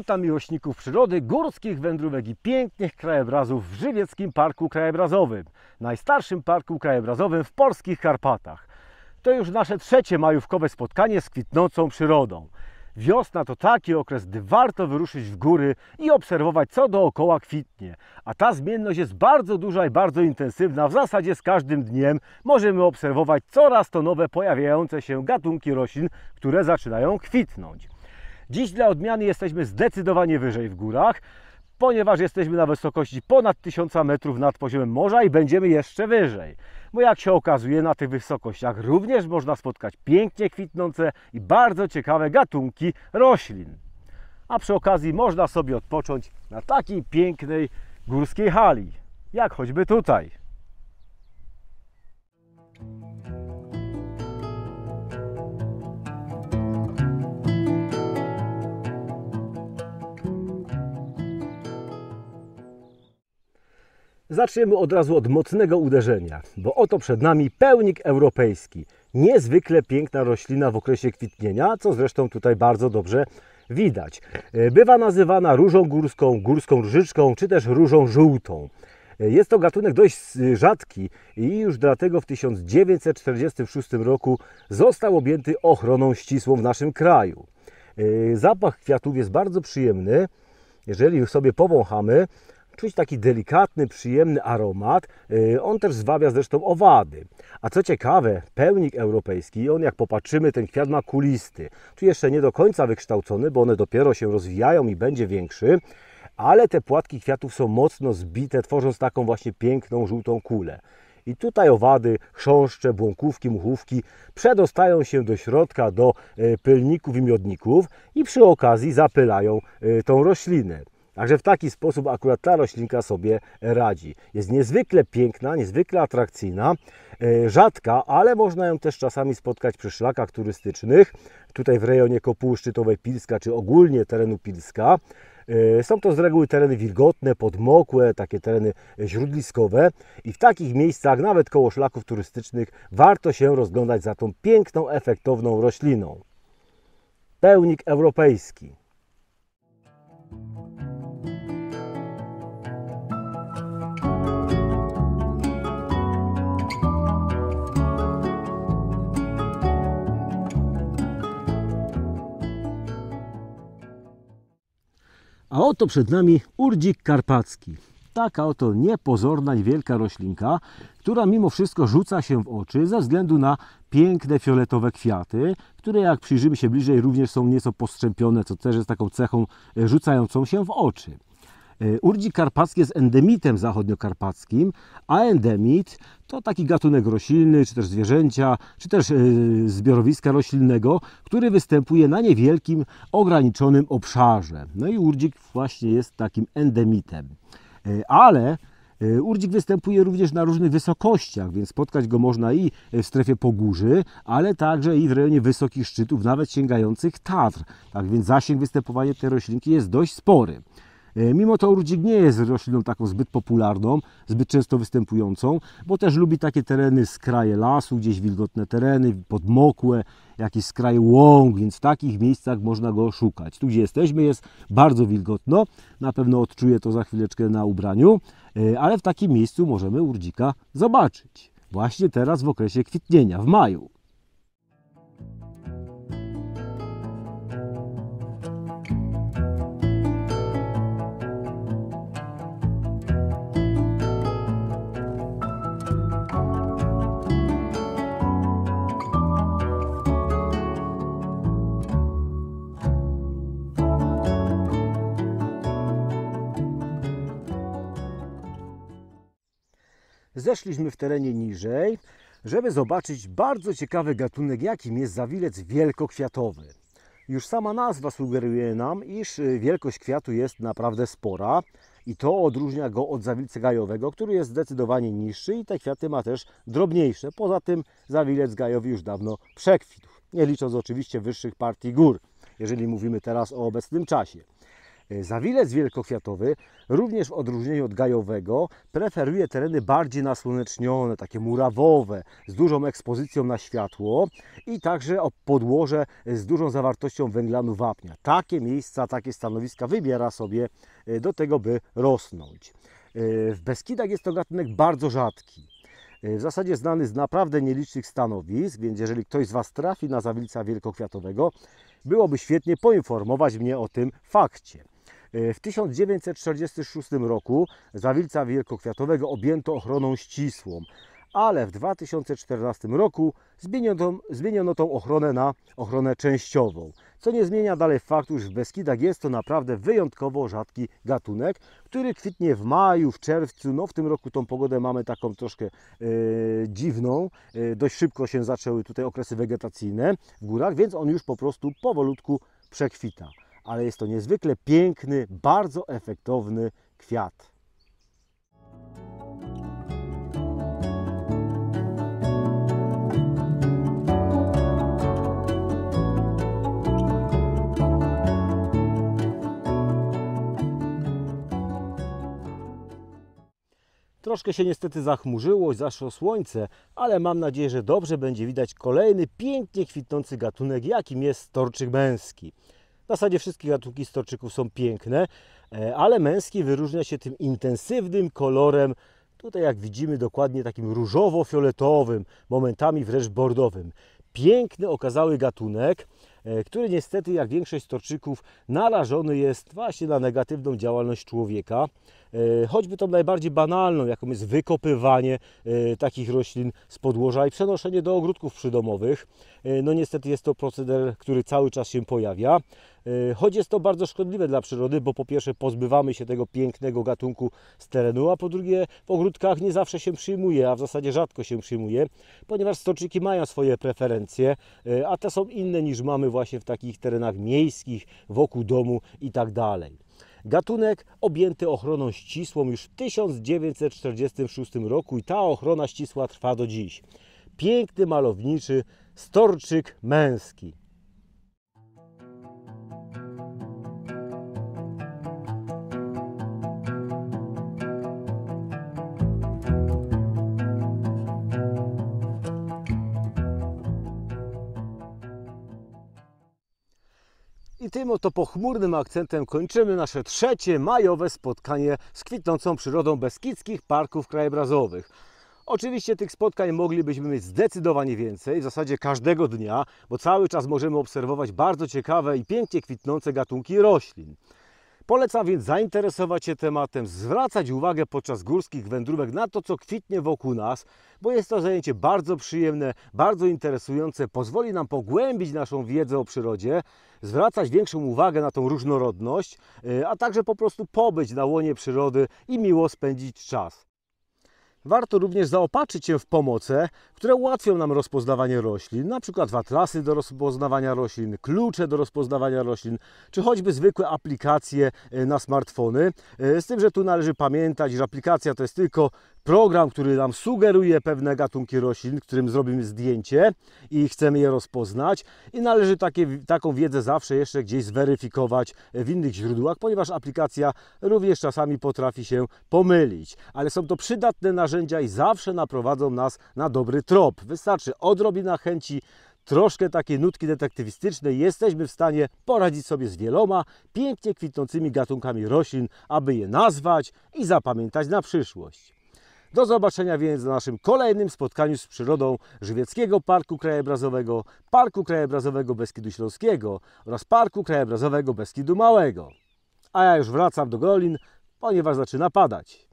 Witam miłośników przyrody, górskich wędrówek i pięknych krajobrazów w Żywieckim Parku Krajobrazowym, najstarszym parku krajobrazowym w polskich Karpatach. To już nasze trzecie majówkowe spotkanie z kwitnącą przyrodą. Wiosna to taki okres, gdy warto wyruszyć w góry i obserwować, co dookoła kwitnie. A ta zmienność jest bardzo duża i bardzo intensywna. W zasadzie z każdym dniem możemy obserwować coraz to nowe pojawiające się gatunki roślin, które zaczynają kwitnąć. Dziś dla odmiany jesteśmy zdecydowanie wyżej w górach, ponieważ jesteśmy na wysokości ponad 1000 metrów nad poziomem morza i będziemy jeszcze wyżej. Bo jak się okazuje, na tych wysokościach również można spotkać pięknie kwitnące i bardzo ciekawe gatunki roślin. A przy okazji można sobie odpocząć na takiej pięknej górskiej hali, jak choćby tutaj. Zaczniemy od razu od mocnego uderzenia, bo oto przed nami pełnik europejski. Niezwykle piękna roślina w okresie kwitnienia, co zresztą tutaj bardzo dobrze widać. E, bywa nazywana różą górską, górską różyczką czy też różą żółtą. E, jest to gatunek dość rzadki i już dlatego w 1946 roku został objęty ochroną ścisłą w naszym kraju. E, zapach kwiatów jest bardzo przyjemny. Jeżeli sobie powąchamy, Czuć taki delikatny, przyjemny aromat. E, on też zwabia zresztą owady. A co ciekawe, pełnik europejski, on jak popatrzymy, ten kwiat ma kulisty. Tu jeszcze nie do końca wykształcony, bo one dopiero się rozwijają i będzie większy ale te płatki kwiatów są mocno zbite, tworząc taką właśnie piękną, żółtą kulę. I tutaj owady, chrząszcze, błąkówki, muchówki przedostają się do środka, do e, pylników i miodników i przy okazji zapylają e, tą roślinę. Także w taki sposób akurat ta roślinka sobie radzi. Jest niezwykle piękna, niezwykle atrakcyjna, e, rzadka, ale można ją też czasami spotkać przy szlakach turystycznych, tutaj w rejonie Kopuły Szczytowej Pilska, czy ogólnie terenu Pilska. E, są to z reguły tereny wilgotne, podmokłe, takie tereny źródliskowe i w takich miejscach, nawet koło szlaków turystycznych, warto się rozglądać za tą piękną, efektowną rośliną. Pełnik europejski. oto przed nami urdzik karpacki. Taka oto niepozorna i wielka roślinka, która mimo wszystko rzuca się w oczy ze względu na piękne fioletowe kwiaty, które jak przyjrzymy się bliżej również są nieco postrzępione, co też jest taką cechą rzucającą się w oczy. Y, urdzik karpacki jest endemitem zachodniokarpackim, a endemit to taki gatunek roślinny, czy też zwierzęcia, czy też y, zbiorowiska roślinnego, który występuje na niewielkim, ograniczonym obszarze. No i urdzik właśnie jest takim endemitem. Y, ale Urdzik występuje również na różnych wysokościach, więc spotkać go można i w strefie pogórzy, ale także i w rejonie wysokich szczytów, nawet sięgających Tatr. Tak więc zasięg występowania tej roślinki jest dość spory. E, mimo to rudzik nie jest rośliną taką zbyt popularną, zbyt często występującą, bo też lubi takie tereny skraje lasu, gdzieś wilgotne tereny, podmokłe, jakiś skraj łąk, więc w takich miejscach można go szukać. Tu gdzie jesteśmy jest bardzo wilgotno, na pewno odczuję to za chwileczkę na ubraniu, e, ale w takim miejscu możemy urdzika zobaczyć. Właśnie teraz w okresie kwitnienia, w maju. zeszliśmy w terenie niżej, żeby zobaczyć bardzo ciekawy gatunek, jakim jest zawilec wielkokwiatowy. Już sama nazwa sugeruje nam, iż y, wielkość kwiatu jest naprawdę spora i to odróżnia go od zawilca gajowego, który jest zdecydowanie niższy i te kwiaty ma też drobniejsze. Poza tym zawilec gajowy już dawno przekwitł, nie licząc oczywiście wyższych partii gór, jeżeli mówimy teraz o obecnym czasie. Zawilec wielkokwiatowy również w odróżnieniu od gajowego preferuje tereny bardziej nasłonecznione, takie murawowe, z dużą ekspozycją na światło i także o podłoże z dużą zawartością węglanu wapnia. Takie miejsca, takie stanowiska wybiera sobie e, do tego, by rosnąć. E, w Beskidach jest to gatunek bardzo rzadki. E, w zasadzie znany z naprawdę nielicznych stanowisk, więc jeżeli ktoś z Was trafi na zawilca wielkokwiatowego, byłoby świetnie poinformować mnie o tym fakcie. E, w 1946 roku zawilca wielkokwiatowego objęto ochroną ścisłą, ale w 2014 roku zmieniono, zmieniono tą ochronę na ochronę częściową, co nie zmienia dalej faktu, że w Beskidach jest to naprawdę wyjątkowo rzadki gatunek, który kwitnie w maju, w czerwcu, no w tym roku tą pogodę mamy taką troszkę e, dziwną, e, dość szybko się zaczęły tutaj okresy wegetacyjne w górach, więc on już po prostu powolutku przekwita ale jest to niezwykle piękny, bardzo efektowny kwiat. Troszkę się niestety zachmurzyło, zaszło słońce, ale mam nadzieję, że dobrze będzie widać kolejny pięknie kwitnący gatunek, jakim jest storczyk męski. W zasadzie wszystkie gatunki storczyków są piękne, e, ale męski wyróżnia się tym intensywnym kolorem, tutaj jak widzimy dokładnie takim różowo-fioletowym, momentami wręcz bordowym. Piękny, okazały gatunek, e, który niestety jak większość storczyków narażony jest właśnie na negatywną działalność człowieka. E, choćby tą najbardziej banalną, jaką jest wykopywanie e, takich roślin z podłoża i przenoszenie do ogródków przydomowych. E, no niestety jest to proceder, który cały czas się pojawia. Choć jest to bardzo szkodliwe dla przyrody, bo po pierwsze pozbywamy się tego pięknego gatunku z terenu, a po drugie w ogródkach nie zawsze się przyjmuje, a w zasadzie rzadko się przyjmuje, ponieważ stoczniki mają swoje preferencje, a te są inne niż mamy właśnie w takich terenach miejskich, wokół domu i tak dalej. Gatunek objęty ochroną ścisłą już w 1946 roku i ta ochrona ścisła trwa do dziś. Piękny, malowniczy storczyk męski. tym oto pochmurnym akcentem kończymy nasze trzecie majowe spotkanie z kwitnącą przyrodą Beskidzkich Parków Krajobrazowych. Oczywiście tych spotkań moglibyśmy mieć zdecydowanie więcej, w zasadzie każdego dnia, bo cały czas możemy obserwować bardzo ciekawe i pięknie kwitnące gatunki roślin. Polecam więc zainteresować się tematem, zwracać uwagę podczas górskich wędrówek na to, co kwitnie wokół nas, bo jest to zajęcie bardzo przyjemne, bardzo interesujące, pozwoli nam pogłębić naszą wiedzę o przyrodzie, zwracać większą uwagę na tą różnorodność, y, a także po prostu pobyć na łonie przyrody i miło spędzić czas. Warto również zaopatrzyć się w pomoce, które ułatwią nam rozpoznawanie roślin, na przykład atlasy do rozpoznawania roślin, klucze do rozpoznawania roślin, czy choćby zwykłe aplikacje e, na smartfony. E, z tym, że tu należy pamiętać, że aplikacja to jest tylko program, który nam sugeruje pewne gatunki roślin, którym zrobimy zdjęcie i chcemy je rozpoznać. I należy takie, taką wiedzę zawsze jeszcze gdzieś zweryfikować w innych źródłach, ponieważ aplikacja również czasami potrafi się pomylić. Ale są to przydatne narzędzia i zawsze naprowadzą nas na dobry trop. Wystarczy odrobina chęci troszkę takiej nutki detektywistycznej, jesteśmy w stanie poradzić sobie z wieloma pięknie kwitnącymi gatunkami roślin, aby je nazwać i zapamiętać na przyszłość. Do zobaczenia więc na naszym kolejnym spotkaniu z przyrodą Żywieckiego Parku Krajobrazowego, Parku Krajobrazowego Beskidu Śląskiego oraz Parku Krajobrazowego Beskidu Małego. A ja już wracam do Golin, ponieważ zaczyna padać.